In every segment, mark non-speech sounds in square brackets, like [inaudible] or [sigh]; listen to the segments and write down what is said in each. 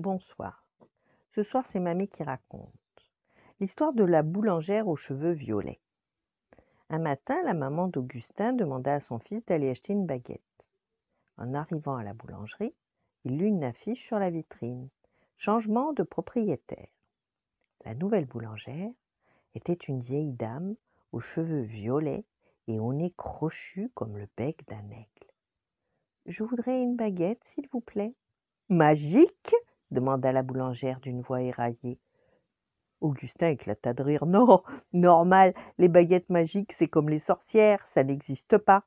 Bonsoir. Ce soir, c'est Mamie qui raconte. L'histoire de la boulangère aux cheveux violets. Un matin, la maman d'Augustin demanda à son fils d'aller acheter une baguette. En arrivant à la boulangerie, il lut une affiche sur la vitrine. Changement de propriétaire. La nouvelle boulangère était une vieille dame aux cheveux violets et au nez crochu comme le bec d'un aigle. Je voudrais une baguette, s'il vous plaît. Magique demanda la boulangère d'une voix éraillée. Augustin éclata de rire. Non, normal, les baguettes magiques, c'est comme les sorcières, ça n'existe pas.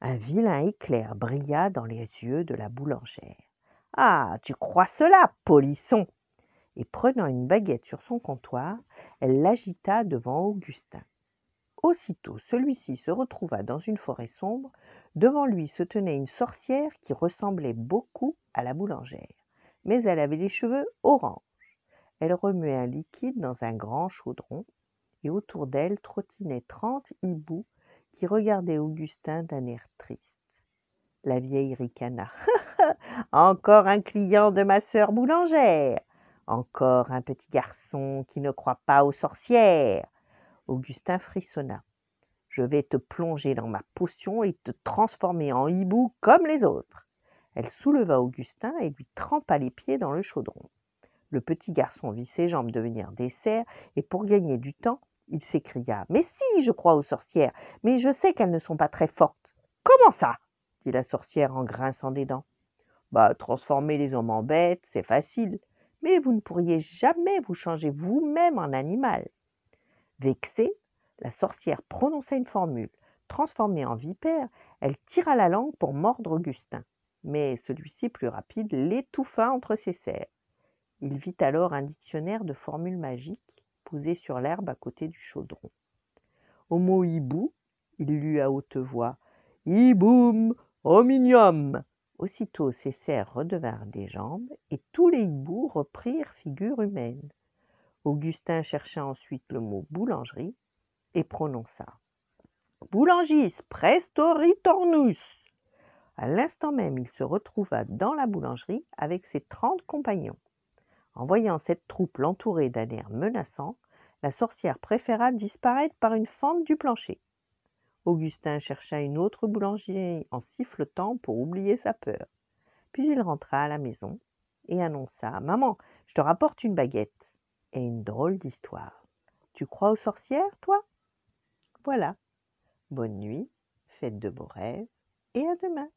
Un vilain éclair brilla dans les yeux de la boulangère. Ah, tu crois cela, polisson Et prenant une baguette sur son comptoir, elle l'agita devant Augustin. Aussitôt, celui-ci se retrouva dans une forêt sombre. Devant lui se tenait une sorcière qui ressemblait beaucoup à la boulangère mais elle avait les cheveux orange. Elle remuait un liquide dans un grand chaudron, et autour d'elle trottinaient trente hiboux qui regardaient Augustin d'un air triste. La vieille ricana. [laughs] Encore un client de ma sœur boulangère. Encore un petit garçon qui ne croit pas aux sorcières. Augustin frissonna. Je vais te plonger dans ma potion et te transformer en hibou comme les autres. Elle souleva Augustin et lui trempa les pieds dans le chaudron. Le petit garçon vit ses jambes devenir des serres, et pour gagner du temps, il s'écria. Mais si, je crois aux sorcières, mais je sais qu'elles ne sont pas très fortes. Comment ça dit la sorcière en grinçant des dents. Bah, transformer les hommes en bêtes, c'est facile, mais vous ne pourriez jamais vous changer vous-même en animal. Vexée, la sorcière prononça une formule. Transformée en vipère, elle tira la langue pour mordre Augustin mais celui-ci, plus rapide, l'étouffa entre ses serres. Il vit alors un dictionnaire de formules magiques posé sur l'herbe à côté du chaudron. Au mot hibou, il lut à haute voix Hiboum hominium Aussitôt, ses serres redevinrent des jambes et tous les hiboux reprirent figure humaine. Augustin chercha ensuite le mot boulangerie et prononça Boulangis presto ritornus à l'instant même, il se retrouva dans la boulangerie avec ses trente compagnons. En voyant cette troupe l'entourer d'un air menaçant, la sorcière préféra disparaître par une fente du plancher. Augustin chercha une autre boulangerie en sifflotant pour oublier sa peur. Puis il rentra à la maison et annonça Maman, je te rapporte une baguette et une drôle d'histoire. Tu crois aux sorcières, toi Voilà. Bonne nuit, faites de beaux rêves et à demain.